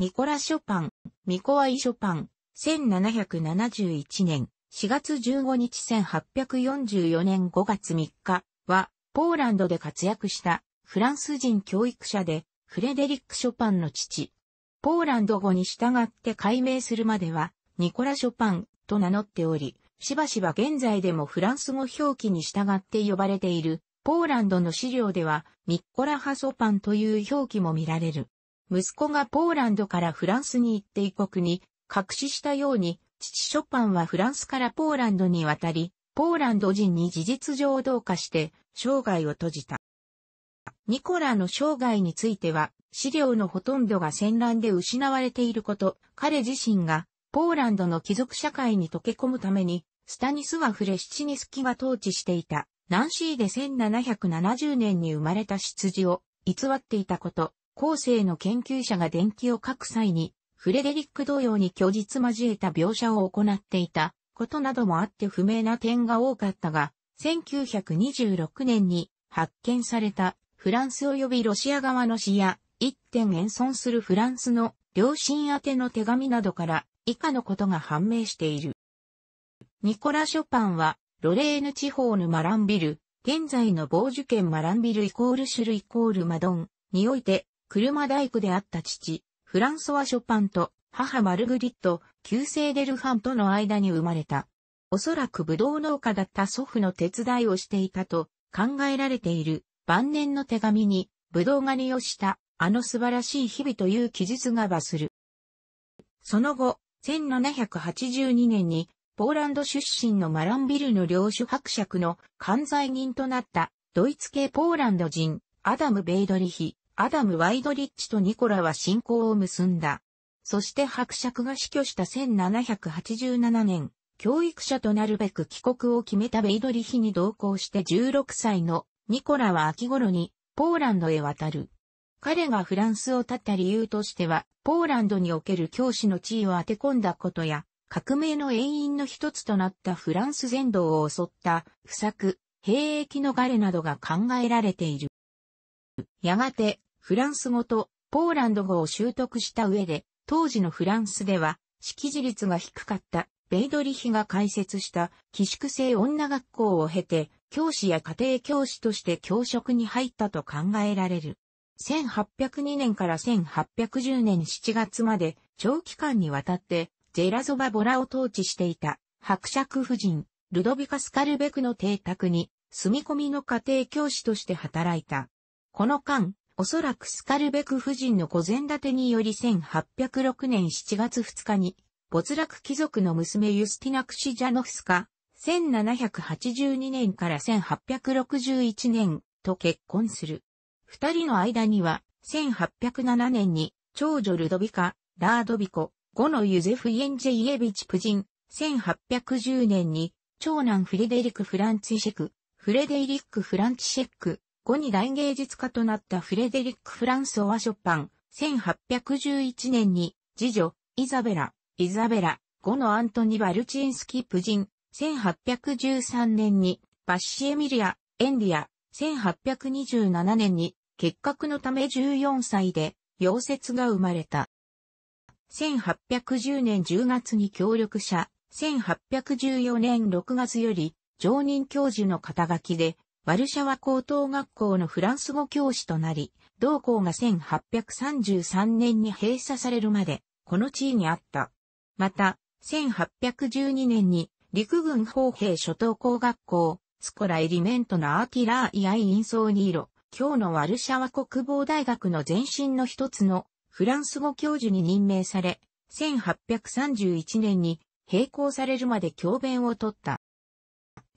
ニコラ・ショパン、ミコワイ・ショパン、1771年4月15日1844年5月3日は、ポーランドで活躍したフランス人教育者で、フレデリック・ショパンの父。ポーランド語に従って改名するまでは、ニコラ・ショパンと名乗っており、しばしば現在でもフランス語表記に従って呼ばれている、ポーランドの資料では、ミッコラ・ハソパンという表記も見られる。息子がポーランドからフランスに行って異国に、隠ししたように、父ショパンはフランスからポーランドに渡り、ポーランド人に事実上同化して、生涯を閉じた。ニコラの生涯については、資料のほとんどが戦乱で失われていること、彼自身が、ポーランドの貴族社会に溶け込むために、スタニスワフ・レシチニスキが統治していた、ナンシーで1770年に生まれた羊を偽っていたこと、後世の研究者が伝記を書く際に、フレデリック同様に虚実交えた描写を行っていたことなどもあって不明な点が多かったが、1926年に発見されたフランス及びロシア側の詩や一点演存するフランスの両親宛ての手紙などから以下のことが判明している。ニコラ・ショパンはロレーヌ地方のマランビル、現在のボ受験。県マランビルイコール種類イコールマドンにおいて車大工であった父、フランソワ・ショパンと母マルグリット、旧姓デルファンとの間に生まれた。おそらくブドウ農家だった祖父の手伝いをしていたと考えられている晩年の手紙に、ブドウ狩りをしたあの素晴らしい日々という記述が罰する。その後、1782年にポーランド出身のマランビルの領主伯爵の関西人となったドイツ系ポーランド人アダム・ベイドリヒ、アダム・ワイドリッチとニコラは信仰を結んだ。そして伯爵が死去した1787年、教育者となるべく帰国を決めたベイドリヒに同行して16歳のニコラは秋頃にポーランドへ渡る。彼がフランスを立った理由としては、ポーランドにおける教師の地位を当て込んだことや、革命の永遠の一つとなったフランス全土を襲った不作、兵役のガレなどが考えられている。やがて、フランス語とポーランド語を習得した上で、当時のフランスでは、識字率が低かったベイドリヒが開設した寄宿制女学校を経て、教師や家庭教師として教職に入ったと考えられる。1802年から1810年7月まで長期間にわたってジェラゾバボラを統治していた伯爵夫人ルドビカ・スカルベクの邸宅に住み込みの家庭教師として働いた。この間、おそらくスカルベク夫人の御前立てにより1806年7月2日に、没落貴族の娘ユスティナ・クシジャノフスカ、1782年から1861年と結婚する。二人の間には、1807年に、長女ルドビカ、ラードビコ、後のユゼフ・イエンジェイエビチ夫人、1810年に、長男フレデリック・フランツィシェク、フレデリック・フランチシェック、後に大芸術家となったフレデリック・フランソワ・ショパン、1811年に、次女、イザベラ、イザベラ、後のアントニ・バルチンスキ・プジン、1813年に、バッシエミリア、エンリア、1827年に、結核のため14歳で、溶接が生まれた。1810年10月に協力者、1814年6月より、常任教授の肩書きで、ワルシャワ高等学校のフランス語教師となり、同校が1833年に閉鎖されるまで、この地位にあった。また、1812年に陸軍砲兵初等工学校、スコラエリメントのアーティラーイアイインソーニーロ、今日のワルシャワ国防大学の前身の一つのフランス語教授に任命され、1831年に並行されるまで教鞭を取った。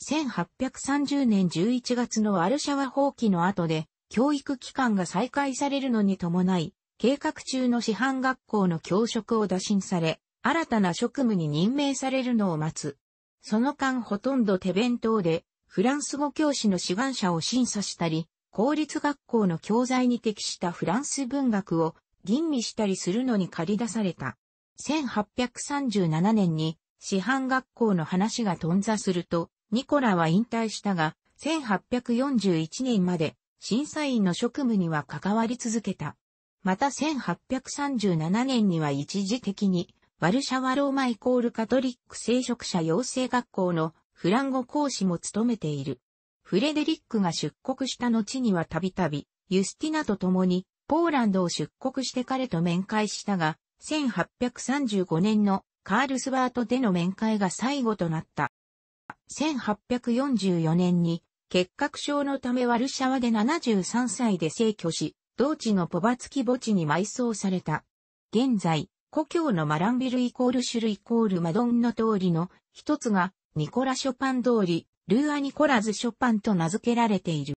1830年11月のワルシャワ放棄の後で、教育機関が再開されるのに伴い、計画中の師範学校の教職を打診され、新たな職務に任命されるのを待つ。その間ほとんど手弁当で、フランス語教師の志願者を審査したり、公立学校の教材に適したフランス文学を吟味したりするのに借り出された。1837年に師範学校の話が頓挫すると、ニコラは引退したが、1841年まで審査員の職務には関わり続けた。また1837年には一時的に、ワルシャワローマイコールカトリック聖職者養成学校のフランゴ講師も務めている。フレデリックが出国した後にはたびたび、ユスティナと共に、ポーランドを出国して彼と面会したが、1835年のカールスバートでの面会が最後となった。1844年に結核症のためワルシャワで73歳で逝去し、同地のポバツキ墓地に埋葬された。現在、故郷のマランビルイコールシュルイコールマドンの通りの一つがニコラ・ショパン通り、ルーア・ニコラズ・ショパンと名付けられている。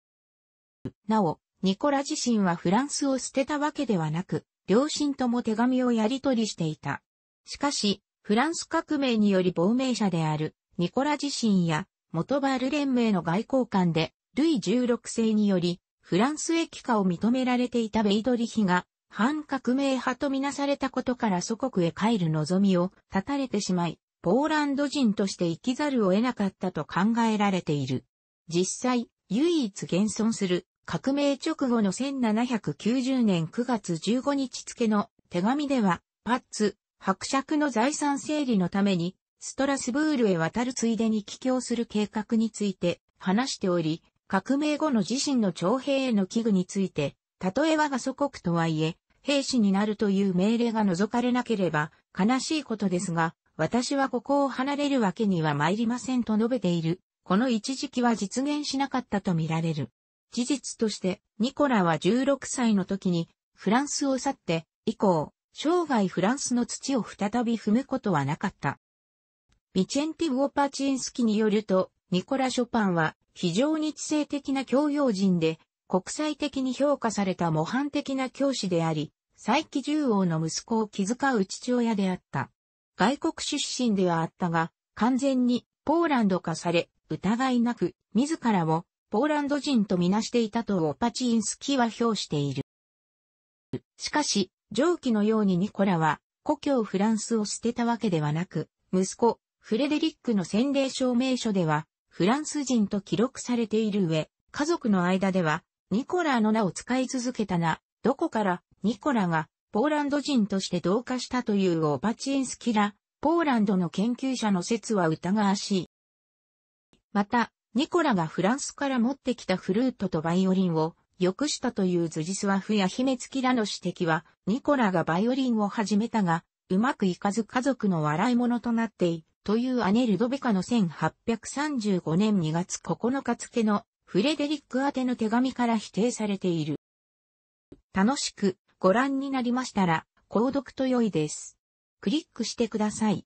なお、ニコラ自身はフランスを捨てたわけではなく、両親とも手紙をやり取りしていた。しかし、フランス革命により亡命者であるニコラ自身や元バル連盟の外交官で、ルイ16世により、フランス駅化を認められていたベイドリヒが、反革命派とみなされたことから祖国へ帰る望みを断たれてしまい、ポーランド人として生きざるを得なかったと考えられている。実際、唯一現存する革命直後の1790年9月15日付の手紙では、パッツ、伯爵の財産整理のためにストラスブールへ渡るついでに帰郷する計画について話しており、革命後の自身の徴兵への危惧について、たとえ我が祖国とはいえ、兵士になるという命令が除かれなければ悲しいことですが、私はここを離れるわけには参りませんと述べている。この一時期は実現しなかったとみられる。事実として、ニコラは16歳の時にフランスを去って、以降、生涯フランスの土を再び踏むことはなかった。ビチェンティ・ウォパチンスキによると、ニコラ・ショパンは非常に知性的な教養人で、国際的に評価された模範的な教師であり、再起獣王の息子を気遣う父親であった。外国出身ではあったが、完全にポーランド化され、疑いなく自らもポーランド人とみなしていたとオパチンスキは評している。しかし、上記のようにニコラは故郷フランスを捨てたわけではなく、息子フレデリックの洗礼証明書では、フランス人と記録されている上、家族の間では、ニコラの名を使い続けたな、どこからニコラがポーランド人として同化したというオバチエンスキラ、ポーランドの研究者の説は疑わしい。また、ニコラがフランスから持ってきたフルートとバイオリンをくしたというズジスワフや姫月らの指摘は、ニコラがバイオリンを始めたが、うまくいかず家族の笑い者となっていというアネルドベカの1835年2月9日付のフレデリック宛ての手紙から否定されている。楽しくご覧になりましたら、購読と良いです。クリックしてください。